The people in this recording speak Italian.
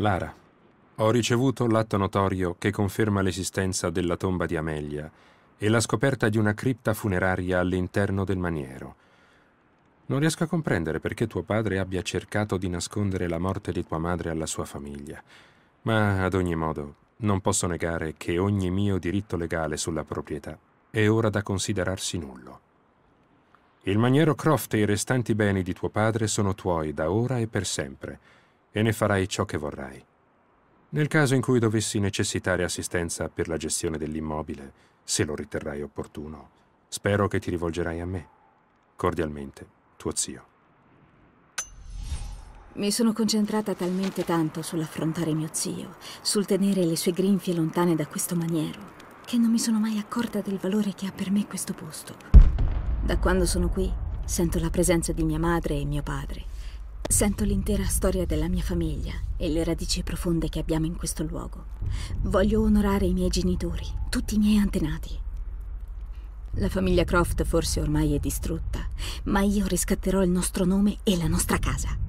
Lara, ho ricevuto l'atto notorio che conferma l'esistenza della tomba di Amelia e la scoperta di una cripta funeraria all'interno del maniero. Non riesco a comprendere perché tuo padre abbia cercato di nascondere la morte di tua madre alla sua famiglia, ma ad ogni modo non posso negare che ogni mio diritto legale sulla proprietà è ora da considerarsi nullo. Il maniero Croft e i restanti beni di tuo padre sono tuoi da ora e per sempre, e ne farai ciò che vorrai. Nel caso in cui dovessi necessitare assistenza per la gestione dell'immobile, se lo riterrai opportuno, spero che ti rivolgerai a me. Cordialmente, tuo zio. Mi sono concentrata talmente tanto sull'affrontare mio zio, sul tenere le sue grinfie lontane da questo maniero, che non mi sono mai accorta del valore che ha per me questo posto. Da quando sono qui, sento la presenza di mia madre e mio padre Sento l'intera storia della mia famiglia e le radici profonde che abbiamo in questo luogo. Voglio onorare i miei genitori, tutti i miei antenati. La famiglia Croft forse ormai è distrutta, ma io riscatterò il nostro nome e la nostra casa.